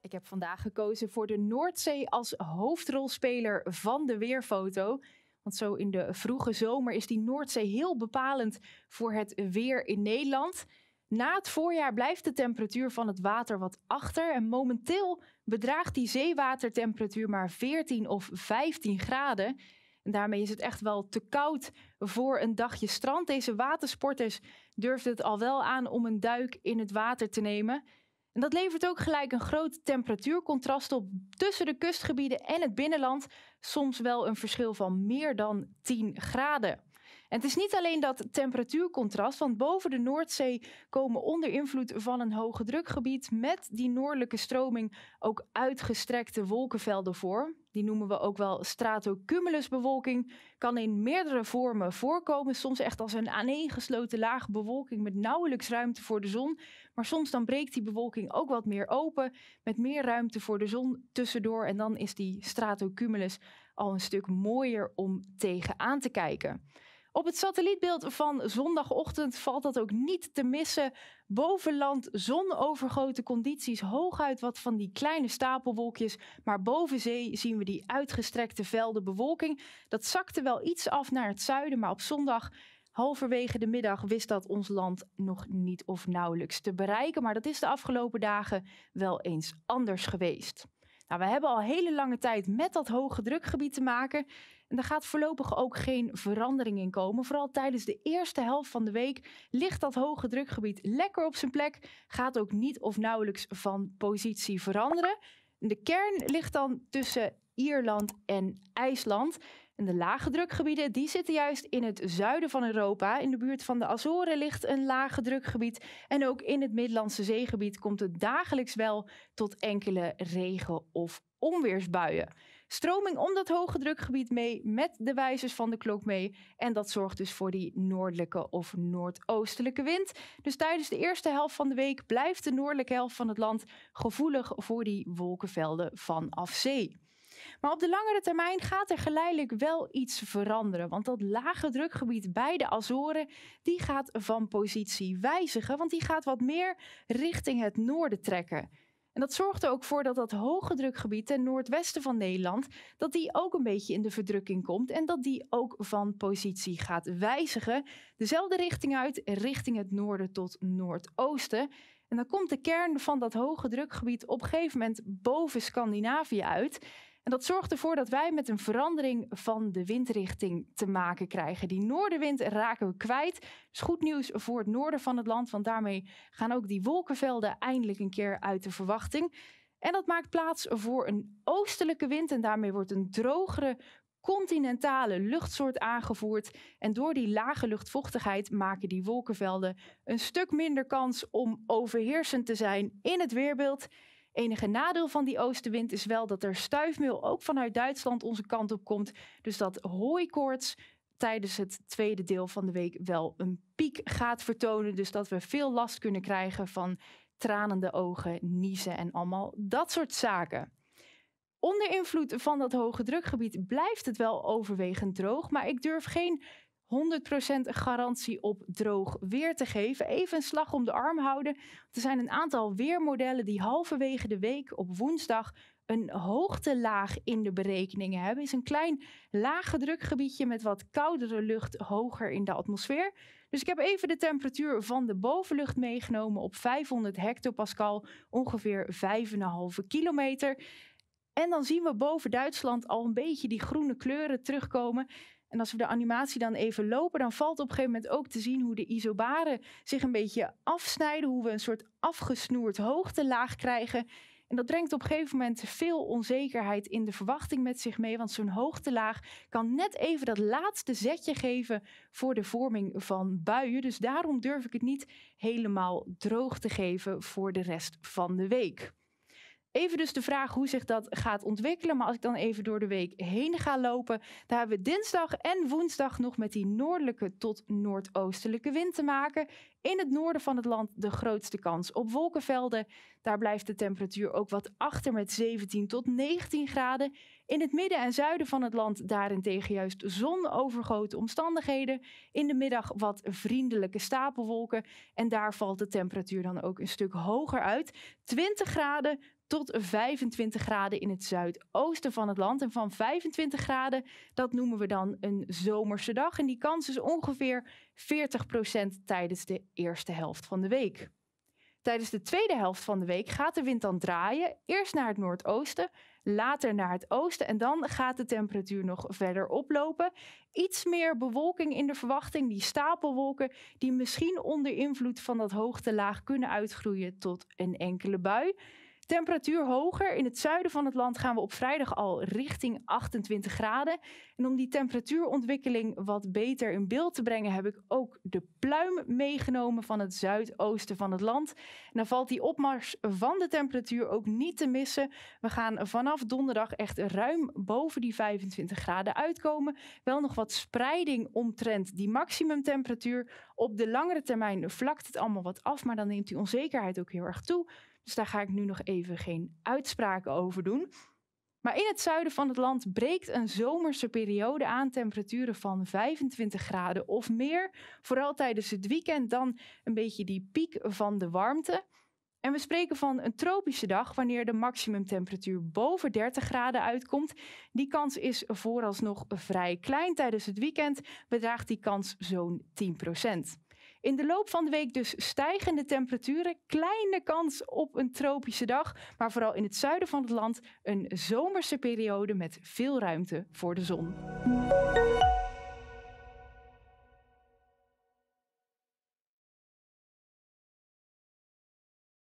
Ik heb vandaag gekozen voor de Noordzee als hoofdrolspeler van de weerfoto. Want zo in de vroege zomer is die Noordzee heel bepalend voor het weer in Nederland. Na het voorjaar blijft de temperatuur van het water wat achter en momenteel bedraagt die zeewatertemperatuur maar 14 of 15 graden daarmee is het echt wel te koud voor een dagje strand. Deze watersporters durfden het al wel aan om een duik in het water te nemen. En dat levert ook gelijk een groot temperatuurcontrast op tussen de kustgebieden en het binnenland. Soms wel een verschil van meer dan 10 graden het is niet alleen dat temperatuurcontrast, want boven de Noordzee komen onder invloed van een hoge drukgebied met die noordelijke stroming ook uitgestrekte wolkenvelden voor. Die noemen we ook wel stratocumulusbewolking. Kan in meerdere vormen voorkomen, soms echt als een aaneengesloten laag bewolking met nauwelijks ruimte voor de zon. Maar soms dan breekt die bewolking ook wat meer open, met meer ruimte voor de zon tussendoor. En dan is die stratocumulus al een stuk mooier om tegenaan te kijken. Op het satellietbeeld van zondagochtend valt dat ook niet te missen. Bovenland zonovergoten condities, hooguit wat van die kleine stapelwolkjes. Maar boven zee zien we die uitgestrekte velden bewolking. Dat zakte wel iets af naar het zuiden, maar op zondag Halverwege de middag wist dat ons land nog niet of nauwelijks te bereiken, maar dat is de afgelopen dagen wel eens anders geweest. Nou, we hebben al hele lange tijd met dat hoge drukgebied te maken. En daar gaat voorlopig ook geen verandering in komen. Vooral tijdens de eerste helft van de week ligt dat hoge drukgebied lekker op zijn plek. Gaat ook niet of nauwelijks van positie veranderen. De kern ligt dan tussen Ierland en IJsland. En de lage drukgebieden die zitten juist in het zuiden van Europa. In de buurt van de Azoren ligt een lage drukgebied. En ook in het Middellandse zeegebied komt het dagelijks wel tot enkele regen- of onweersbuien stroming om dat hoge drukgebied mee met de wijzers van de klok mee. En dat zorgt dus voor die noordelijke of noordoostelijke wind. Dus tijdens de eerste helft van de week blijft de noordelijke helft van het land gevoelig voor die wolkenvelden vanaf zee. Maar op de langere termijn gaat er geleidelijk wel iets veranderen. Want dat lage drukgebied bij de Azoren, die gaat van positie wijzigen. Want die gaat wat meer richting het noorden trekken. En dat zorgt er ook voor dat dat hoge drukgebied ten noordwesten van Nederland, dat die ook een beetje in de verdrukking komt en dat die ook van positie gaat wijzigen. Dezelfde richting uit, richting het noorden tot noordoosten. En dan komt de kern van dat hoge drukgebied op een gegeven moment boven Scandinavië uit. En dat zorgt ervoor dat wij met een verandering van de windrichting te maken krijgen. Die noordenwind raken we kwijt. Is goed nieuws voor het noorden van het land, want daarmee gaan ook die wolkenvelden eindelijk een keer uit de verwachting. En dat maakt plaats voor een oostelijke wind en daarmee wordt een drogere continentale luchtsoort aangevoerd. En door die lage luchtvochtigheid maken die wolkenvelden een stuk minder kans om overheersend te zijn in het weerbeeld. Enige nadeel van die oostenwind is wel dat er stuifmeel ook vanuit Duitsland onze kant op komt. Dus dat hooikoorts tijdens het tweede deel van de week wel een piek gaat vertonen. Dus dat we veel last kunnen krijgen van tranende ogen, niezen en allemaal dat soort zaken. Onder invloed van dat hoge drukgebied blijft het wel overwegend droog, maar ik durf geen 100% garantie op droog weer te geven. Even een slag om de arm houden. Er zijn een aantal weermodellen die halverwege de week op woensdag een hoogtelaag in de berekeningen hebben. Is een klein lage drukgebiedje met wat koudere lucht hoger in de atmosfeer. Dus ik heb even de temperatuur van de bovenlucht meegenomen op 500 hectopascal, ongeveer 5,5 kilometer. En dan zien we boven Duitsland al een beetje die groene kleuren terugkomen. En als we de animatie dan even lopen, dan valt op een gegeven moment ook te zien hoe de isobaren zich een beetje afsnijden, hoe we een soort afgesnoerd hoogtelaag krijgen. En dat brengt op een gegeven moment veel onzekerheid in de verwachting met zich mee, want zo'n hoogtelaag kan net even dat laatste zetje geven voor de vorming van buien. Dus daarom durf ik het niet helemaal droog te geven voor de rest van de week. Even dus de vraag hoe zich dat gaat ontwikkelen. Maar als ik dan even door de week heen ga lopen, daar hebben we dinsdag en woensdag nog met die noordelijke tot noordoostelijke wind te maken. In het noorden van het land de grootste kans op wolkenvelden. Daar blijft de temperatuur ook wat achter met 17 tot 19 graden. In het midden en zuiden van het land daarentegen juist zonovergoten omstandigheden. In de middag wat vriendelijke stapelwolken. En daar valt de temperatuur dan ook een stuk hoger uit. 20 graden tot 25 graden in het zuidoosten van het land. En van 25 graden, dat noemen we dan een zomerse dag. En die kans is ongeveer 40% tijdens de eerste helft van de week. Tijdens de tweede helft van de week gaat de wind dan draaien. Eerst naar het noordoosten, later naar het oosten. En dan gaat de temperatuur nog verder oplopen. Iets meer bewolking in de verwachting. Die stapelwolken die misschien onder invloed van dat hoogte laag kunnen uitgroeien tot een enkele bui. Temperatuur hoger. In het zuiden van het land gaan we op vrijdag al richting 28 graden. En om die temperatuurontwikkeling wat beter in beeld te brengen, heb ik ook de pluim meegenomen van het zuidoosten van het land. En dan valt die opmars van de temperatuur ook niet te missen. We gaan vanaf donderdag echt ruim boven die 25 graden uitkomen. Wel nog wat spreiding omtrent die maximumtemperatuur. Op de langere termijn vlakt het allemaal wat af, maar dan neemt die onzekerheid ook heel erg toe. Dus daar ga ik nu nog even geen uitspraken over doen. Maar in het zuiden van het land breekt een zomerse periode aan temperaturen van 25 graden of meer. Vooral tijdens het weekend dan een beetje die piek van de warmte. En we spreken van een tropische dag wanneer de maximumtemperatuur boven 30 graden uitkomt. Die kans is vooralsnog vrij klein. Tijdens het weekend bedraagt die kans zo'n 10 procent. In de loop van de week dus stijgende temperaturen, kleine kans op een tropische dag, maar vooral in het zuiden van het land een zomerse periode met veel ruimte voor de zon.